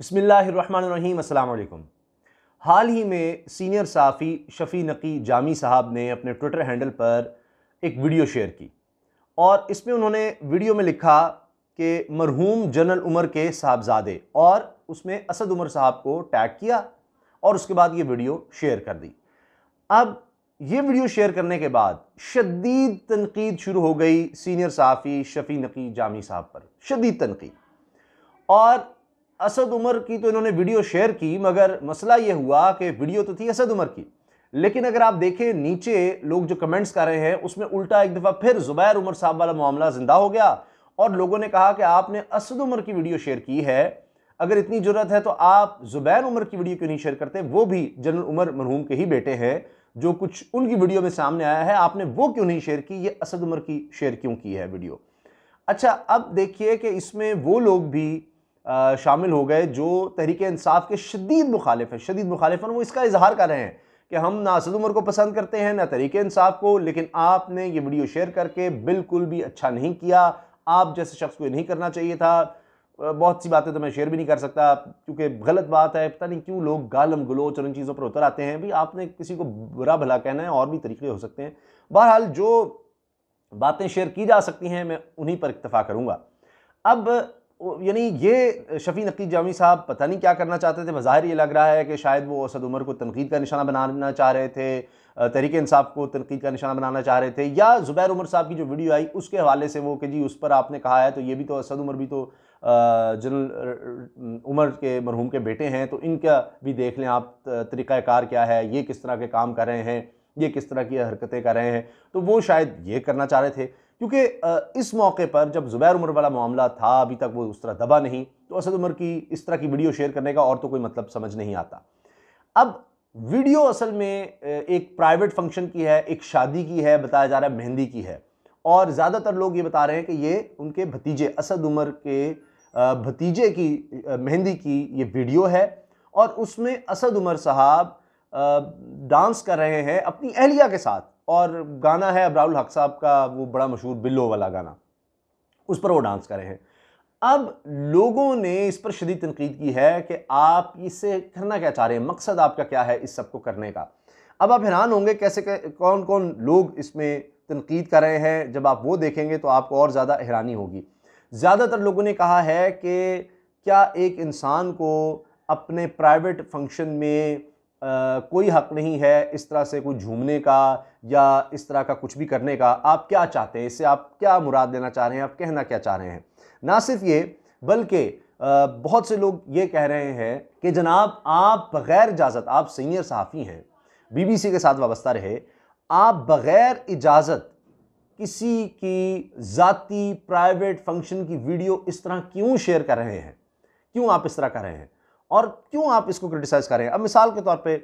अस्सलाम अल्लाम हाल ही में सीनियर साफ़ी शफ़ी नकी जामी साहब ने अपने ट्विटर हैंडल पर एक वीडियो शेयर की और इसमें उन्होंने वीडियो में लिखा कि मरहूम जनरल उमर के साहबजादे और उसमें असद उमर साहब को टैग किया और उसके बाद ये वीडियो शेयर कर दी अब ये वीडियो शेयर करने के बाद शदीद तनकीद शुरू हो गई सीनियर साफ़ी शफ़ी नकी जामी साहब पर शदीद तनकीद और असद उमर की तो इन्होंने वीडियो शेयर की मगर मसला ये हुआ कि वीडियो तो थी असद उमर की लेकिन अगर आप देखें नीचे लोग जो कमेंट्स कर रहे हैं उसमें उल्टा एक दफ़ा फिर ज़ुबैर उमर साहब वाला मामला ज़िंदा हो गया और लोगों ने कहा कि आपने असद उमर की वीडियो शेयर की है अगर इतनी ज़रूरत है तो आप ज़ुबैर उमर की वीडियो क्यों नहीं शेयर करते वो भी जनरल उमर मरहूम के ही बेटे हैं जो कुछ उनकी वीडियो में सामने आया है आपने वो क्यों नहीं शेयर की ये असद उमर की शेयर क्यों की है वीडियो अच्छा अब देखिए कि इसमें वो लोग भी शामिल हो गए जो तहरीक इंसाफ के शदीद मुखालिफ हैं शदीद मुखालिफ हैं वो इसका इजहार कर रहे हैं कि हम ना असद उमर को पसंद करते हैं ना तहरीक इंसाफ को लेकिन आपने ये वीडियो शेयर करके बिल्कुल भी अच्छा नहीं किया आप जैसे शख्स को ये नहीं करना चाहिए था बहुत सी बातें तो मैं शेयर भी नहीं कर सकता क्योंकि गलत बात है पता नहीं क्यों लोग गालम गलोच और इन चीज़ों पर उतर आते हैं भाई आपने किसी को बुरा भला कहना है और भी तरीके हो सकते हैं बहरहाल जो बातें शेयर की जा सकती हैं मैं उन्हीं पर इतफा करूँगा अब यानी ये शफ़ी नकी जामी साहब पता नहीं क्या करना चाहते थे बज़ाहिर ये लग रहा है कि शायद वो असद उमर को तनकीद का निशाना बनाना चाह रहे थे तहरीक इंसाफ को तनकीद का निशाना बनाना चाह रहे थे या ज़ुबैर उमर साहब की जो वीडियो आई उसके हवाले से वो कि जी उस पर आपने कहा है तो ये भी तो असद उमर भी तो जनरल उमर के मरहूम के बेटे हैं तो इनका भी देख लें आप तरीक़ाकार क्या है ये किस तरह के काम कर रहे हैं ये किस तरह की हरकतें कर रहे हैं तो वो शायद ये करना चाह रहे थे क्योंकि इस मौके पर जब ज़ुबैर उमर वाला मामला था अभी तक वो उस तरह दबा नहीं तो असद उमर की इस तरह की वीडियो शेयर करने का और तो कोई मतलब समझ नहीं आता अब वीडियो असल में एक प्राइवेट फंक्शन की है एक शादी की है बताया जा रहा है मेहंदी की है और ज़्यादातर लोग ये बता रहे हैं कि ये उनके भतीजे असद उमर के भतीजे की मेहंदी की ये वीडियो है और उसमें असद उमर साहब डांस कर रहे हैं अपनी अहलिया के साथ और गाना है अब हक साहब का वो बड़ा मशहूर बिल्लो वाला गाना उस पर वो डांस कर रहे हैं अब लोगों ने इस पर शदीद तनकीद की है कि आप इसे करना क्या चाह रहे हैं मकसद आपका क्या है इस सब को करने का अब आप हैरान होंगे कैसे कौन कौन लोग इसमें तनकीद कर रहे हैं जब आप वो देखेंगे तो आपको और ज़्यादा हैरानी होगी ज़्यादातर लोगों ने कहा है कि क्या एक इंसान को अपने प्राइवेट फंक्शन में कोई हक़ नहीं है इस तरह से कोई झूमने का या इस तरह का कुछ भी करने का आप क्या चाहते हैं इससे आप क्या मुराद देना चाह रहे हैं आप कहना क्या चाह रहे हैं ना सिर्फ ये बल्कि बहुत से लोग ये कह रहे हैं कि जनाब आप बग़ैर इजाज़त आप सीनियर सहाफ़ी हैं बीबीसी के साथ वाबस्ता रहे आप बग़ैर इजाज़त किसी की ज़ाती प्राइवेट फंक्शन की वीडियो इस तरह क्यों शेयर कर रहे हैं क्यों आप इस तरह कर रहे हैं और क्यों आप इसको क्रिटिसाइज कर रहे हैं अब मिसाल के तौर पर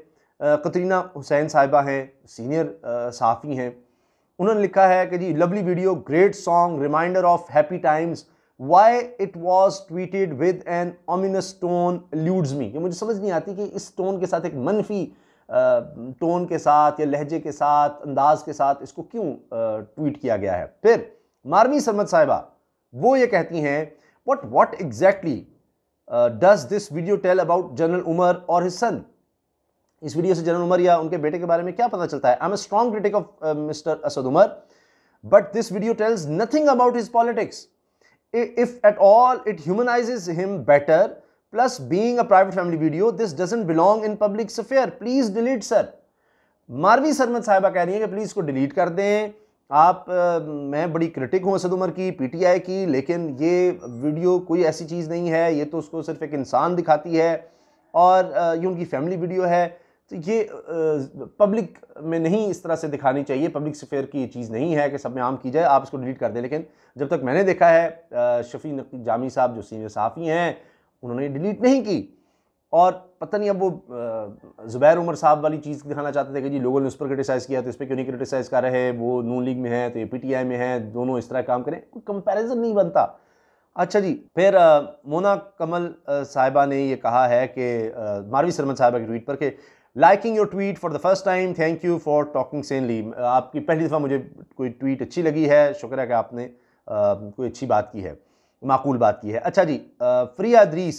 कतरीना हुसैन साहिबा हैं सीनियर सहाफ़ी हैं उन्होंने लिखा है कि जी lovely video great song reminder of happy times why it was tweeted with an ominous tone eludes me ये मुझे समझ नहीं आती कि इस टोन के साथ एक मनफी टोन के साथ या लहजे के साथ अंदाज के साथ इसको क्यों ट्वीट किया गया है फिर मारवी सरमद साहिबा वो ये कहती हैं what what exactly does this video tell about General Umar और हिज सन इस वीडियो से जनरल उमर या उनके बेटे के बारे में क्या पता चलता है I am a strong critic of mister Asad Umar but this video tells nothing about his politics if at all it humanises him better plus being a private family video this doesn't belong in public sphere please delete sir Marvi Sarmad साहिबा कह रही है कि please इसको delete कर दें आप मैं बड़ी क्रिटिक हूँ असद उमर की पीटीआई की लेकिन ये वीडियो कोई ऐसी चीज़ नहीं है ये तो उसको सिर्फ एक इंसान दिखाती है और ये उनकी फैमिली वीडियो है तो ये पब्लिक में नहीं इस तरह से दिखानी चाहिए पब्लिक सफेयर की ये चीज़ नहीं है कि सब में आम की जाए आप इसको डिलीट कर दें लेकिन जब तक मैंने देखा है शफी नकी जामी साहब जो सीनियर सहाफ़ी हैं उन्होंने डिलीट नहीं की और पता नहीं अब वो ज़ुबैर उमर साहब वाली चीज़ दिखाना चाहते थे कि जी लोगों ने उस पर क्रिटिसाइज़ किया तो इस पर क्यों नहीं क्रिटिसाइज़ कर रहे वो नून लीग में है तो ये पीटीआई में है दोनों इस तरह काम करें कोई कंपेरिजन नहीं बनता अच्छा जी फिर मोना कमल साहिबा ने ये कहा है कि मारवी सरमन साहिबा की ट्वीट पर कि liking your tweet for the first time thank you for talking sanely आपकी पहली दफ़ा मुझे कोई ट्वीट अच्छी लगी है शुक्र है कि आपने आ, कोई अच्छी बात की है माकूल बात की है अच्छा जी फ्रिया अद्रीस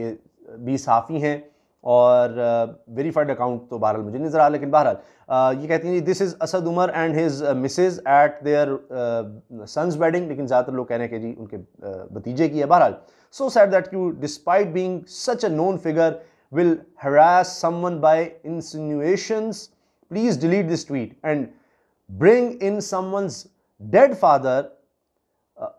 ये भी साफ़ी हैं और वेरीफाइड अकाउंट तो बहरहाल मुझे नज़र आया लेकिन बहरहाल ये कहती हैं जी this is Asad Umar and his missus at their son's wedding लेकिन ज़्यादातर लोग कह रहे हैं कि जी उनके भतीजे की है बहरहाल so sad that you despite being such a known figure will harass someone by insinuations please delete this tweet and bring in someone's dead father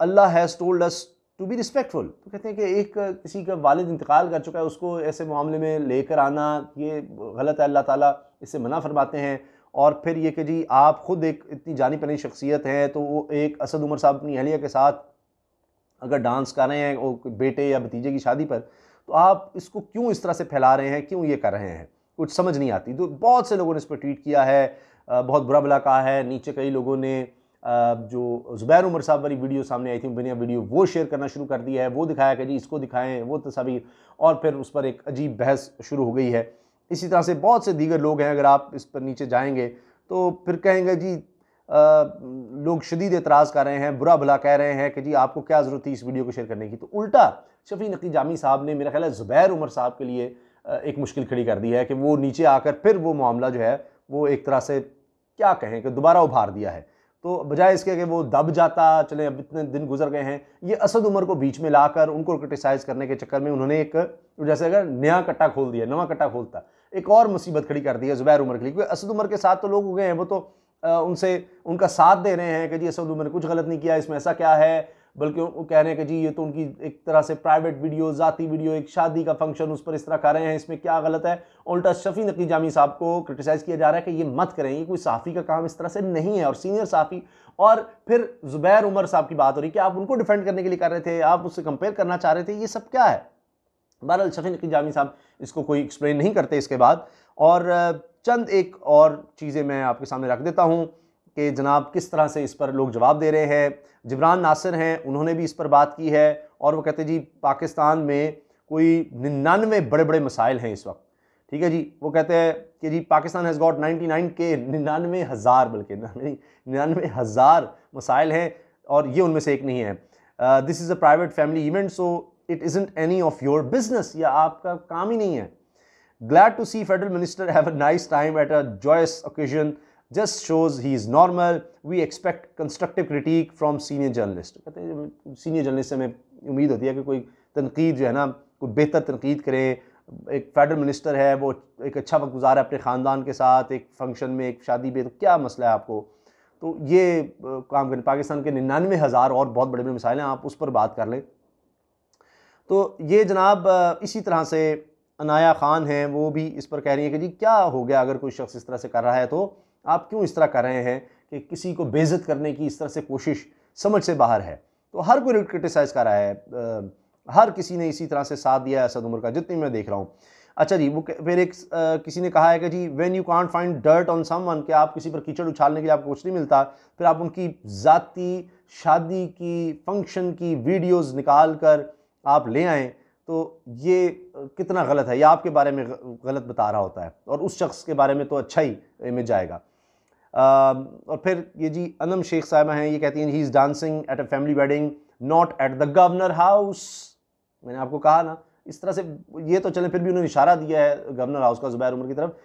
Allah has told us to be respectful तो कहते हैं कि एक किसी का वालिद इंतकाल कर चुका है उसको ऐसे मामले में लेकर आना ये गलत है अल्लाह ताला इससे मना फरमाते हैं और फिर ये कि जी आप ख़ुद एक इतनी जानी पनी शख्सियत हैं तो वो एक असद उमर साहब अपनी अहलिया के साथ अगर डांस कर रहे हैं वो बेटे या भतीजे की शादी पर तो आप इसको क्यों इस तरह से फैला रहे हैं क्यों ये कर रहे हैं कुछ समझ नहीं आती तो बहुत से लोगों ने इस पर ट्वीट किया है बहुत बुरा भला कहा है नीचे कई लोगों ने जो ज़ुबैर उमर साहब वाली वीडियो सामने आई थी बनिया वीडियो वो शेयर करना शुरू कर दिया है वो दिखाया कि जी इसको दिखाएं वो तस्वीर और फिर उस पर एक अजीब बहस शुरू हो गई है इसी तरह से बहुत से दीगर लोग हैं अगर आप इस पर नीचे जाएंगे तो फिर कहेंगे जी आ, लोग शदीद एतराज़ कर रहे हैं बुरा भला कह रहे हैं कि जी आपको क्या ज़रूरत थी इस वीडियो को शेयर करने की तो उल्टा शफी नकी जामी साहब ने मेरा ख्याल है ज़ुबैर उमर साहब के लिए एक मुश्किल खड़ी कर दी है कि वो नीचे आकर फिर वो मामला जो है वो एक तरह से क्या कहें कि दोबारा उभार दिया है तो बजाय इसके कि वो दब जाता चले अब इतने दिन गुजर गए हैं ये असद उमर को बीच में लाकर उनको क्रिटिसाइज करने के चक्कर में उन्होंने एक जैसे अगर नया कट्टा खोल दिया नवा कट्टा खोलता एक और मुसीबत खड़ी कर दी है जुबैर उमर के लिए क्योंकि असद उमर के साथ तो लोग गए हैं वो तो उनसे उनका साथ दे रहे हैं कि जी असद उमर ने कुछ गलत नहीं किया इसमें ऐसा क्या है बल्कि वो कह रहे हैं कि जी ये तो उनकी एक तरह से प्राइवेट वीडियो ज़ाती वीडियो एक शादी का फंक्शन उस पर इस तरह कर रहे हैं इसमें क्या गलत है उल्टा शफी नकी जामी साहब को क्रिटिसाइज़ किया जा रहा है कि ये मत करें ये कोई साफ़ी का काम इस तरह से नहीं है और सीनियर साफ़ी और फिर ज़ुबैर उमर साहब की बात हो रही कि आप उनको डिफेंड करने के लिए कर रहे थे आप उससे कंपेयर करना चाह रहे थे ये सब क्या है बहरअल शफी नकी जामी साहब इसको कोई एक्सप्लेन नहीं करते इसके बाद और चंद एक और चीज़ें मैं आपके सामने रख देता हूँ कि जनाब किस तरह से इस पर लोग जवाब दे रहे हैं जबरान नासिर हैं उन्होंने भी इस पर बात की है और वो कहते जी पाकिस्तान में कोई निन्यानवे बड़े बड़े मसाइल हैं इस वक्त ठीक है जी वो कहते हैं कि जी पाकिस्तान हैज़ गॉट 99 के निन्यानवे हज़ार बल्कि निन्यानवे हज़ार मसाइल हैं और ये उनमें से एक नहीं है this is a private family event so it isn't any of your business या आपका काम ही नहीं है glad to see federal minister have a nice time at a joyous occasion just shows he is normal we expect constructive critic from senior journalist कहते हैं senior journalist से हमें उम्मीद होती है कि कोई तनकीद जो है ना कोई बेहतर तनकीद करें एक फेडरल मिनिस्टर है वो एक अच्छा वक्त गुजारा है अपने ख़ानदान के साथ एक फंक्शन में एक शादी में तो क्या मसला है आपको तो ये काम करें पाकिस्तान के निन्यानवे हज़ार और बहुत बड़े बड़े मिसाइल हैं आप उस पर बात कर लें तो ये जनाब इसी तरह से अनाया ख़ान हैं वो भी इस पर कह रही हैं कि जी क्या हो गया अगर कोई शख्स इस तरह से कर रहा है तो आप क्यों इस तरह कर रहे हैं कि किसी को बेइज्जत करने की इस तरह से कोशिश समझ से बाहर है तो हर कोई क्रिटिसाइज़ कर रहा है हर किसी ने इसी तरह से साथ दिया है असद उम्र का जितनी मैं देख रहा हूँ अच्छा जी वो फिर एक आ, किसी ने कहा है कि जी when you can't find dirt on someone कि आप किसी पर कीचड़ उछालने के लिए आपको कुछ नहीं मिलता फिर आप उनकी ज़ाती शादी की फंक्शन की वीडियोस निकाल कर आप ले आएँ तो ये कितना गलत है ये आपके बारे में गलत बता रहा होता है और उस शख्स के बारे में तो अच्छा ही इमेज आएगा Um, और फिर ये जी अनम शेख साहबा हैं ये कहती हैं he is dancing at a family wedding not at the governor house मैंने आपको कहा ना इस तरह से ये तो चले फिर भी उन्होंने इशारा दिया है गवर्नर हाउस का ज़ुबैर उमर की तरफ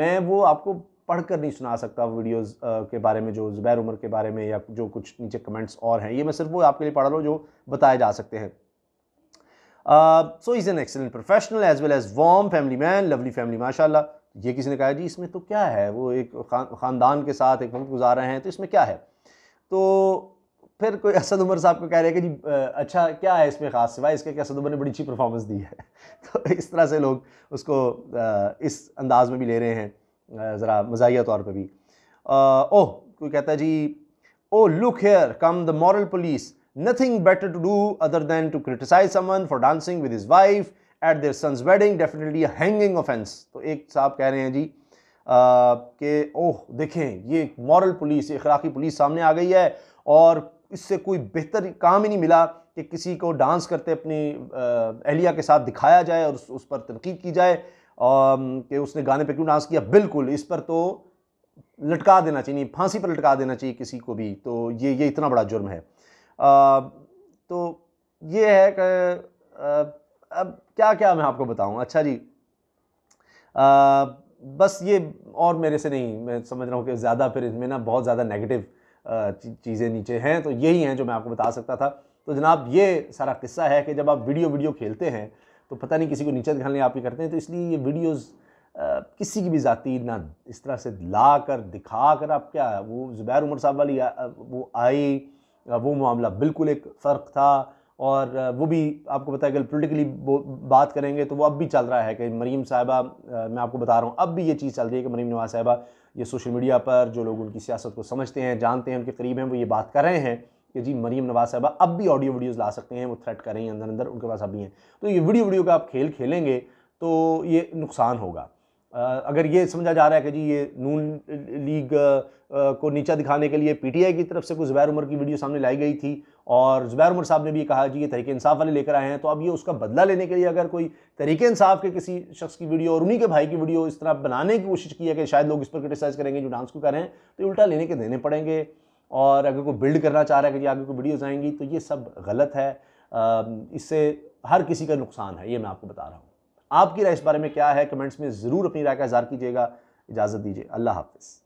मैं वो आपको पढ़कर नहीं सुना सकता वीडियोस के बारे में जो ज़ुबैर उमर के बारे में या जो कुछ नीचे कमेंट्स और हैं ये मैं सिर्फ वो आपके लिए पढ़ रहा हूँ जो बताए जा सकते हैं so is an excellent professional as well as warm family man lovely family माशाल्लाह ये किसी ने कहा जी इसमें तो क्या है वो एक ख़ानदान के साथ एक वक्त गुजार रहे हैं तो इसमें क्या है तो फिर कोई असद उमर साहब को कह रहे हैं कि जी अच्छा क्या है इसमें ख़ास सिवाय इसके कि असद उमर ने बड़ी अच्छी परफॉर्मेंस दी है तो इस तरह से लोग उसको इस अंदाज में भी ले रहे हैं ज़रा मजाहिया तौर पर भी ओह कोई कहता है जी oh look here come the moral police nothing better to do other than to criticise someone for dancing with his wife at their son's wedding definitely hanging offence तो एक साहब कह रहे हैं जी कि ओह देखें ये मॉरल पुलिस इखलाकी पुलिस सामने आ गई है और इससे कोई बेहतर काम ही नहीं मिला कि किसी को डांस करते अपनी एहलिया के साथ दिखाया जाए और उस, उस पर तनकीद की जाए कि उसने गाने पे क्यों डांस किया बिल्कुल इस पर तो लटका देना चाहिए फांसी पर लटका देना चाहिए किसी को भी तो ये ये इतना बड़ा जुर्म है आ, तो ये है कि अब क्या क्या मैं आपको बताऊँ अच्छा जी आ, बस ये और मेरे से नहीं मैं समझ रहा हूँ कि ज़्यादा फिर इसमें ना बहुत ज़्यादा नेगेटिव चीज़ें नीचे हैं तो यही हैं जो मैं आपको बता सकता था तो जनाब ये सारा किस्सा है कि जब आप वीडियो वीडियो खेलते हैं तो पता नहीं किसी को नीचे दिखाने आप ही करते हैं तो इसलिए ये वीडियोज़ किसी की भी ज़ाती ना इस तरह से ला कर दिखा कर आप क्या वो ज़ुबैर उमर साहब वाली वो आई वो मामला बिल्कुल एक फ़र्क था और वो भी आपको पता है कि पोलिटिकली बात करेंगे तो वो अब भी चल रहा है कि मरीम साहबा मैं आपको बता रहा हूँ अब भी ये चीज़ चल रही है कि मरीम नवाज साहबा ये सोशल मीडिया पर जो लोग उनकी सियासत को समझते हैं जानते हैं उनके करीब हैं वो ये बात कर रहे हैं कि जी मरीम नवाज साहबा अब भी ऑडियो वीडियोज़ ला सकते हैं वो थ्रेट करें अंदर अंदर उनके पास अभी हैं तो ये वीडियो वीडियो का आप खेल खेलेंगे तो ये नुकसान होगा अगर ये समझा जा रहा है कि जी ये नून लीग को नीचा दिखाने के लिए पीटीआई की तरफ से कुछ ज़ुबैर उमर की वीडियो सामने लाई गई थी और ज़ुबैर उमर साहब ने भी कहा कि ये तरीके इंसाफ वाले लेकर आए हैं तो अब ये उसका बदला लेने के लिए अगर कोई तरीके इंसाफ के किसी शख्स की वीडियो और उन्हीं के भाई की वीडियो इस तरह बनाने की कोशिश की है कि शायद लोग इस पर क्रिटिसाइज़ करेंगे जो डांस को कर रहे हैं तो उल्टा लेने के देने पड़ेंगे और अगर कोई बिल्ड करना चाह रहा है कि आगे कोई वीडियोज़ आएंगी तो ये सब गलत है इससे हर किसी का नुकसान है ये मैं आपको बता रहा हूँ आपकी राय इस बारे में क्या है कमेंट्स में ज़रूर अपनी राय का इजहार कीजिएगा इजाज़त दीजिए अल्लाह हाफिज़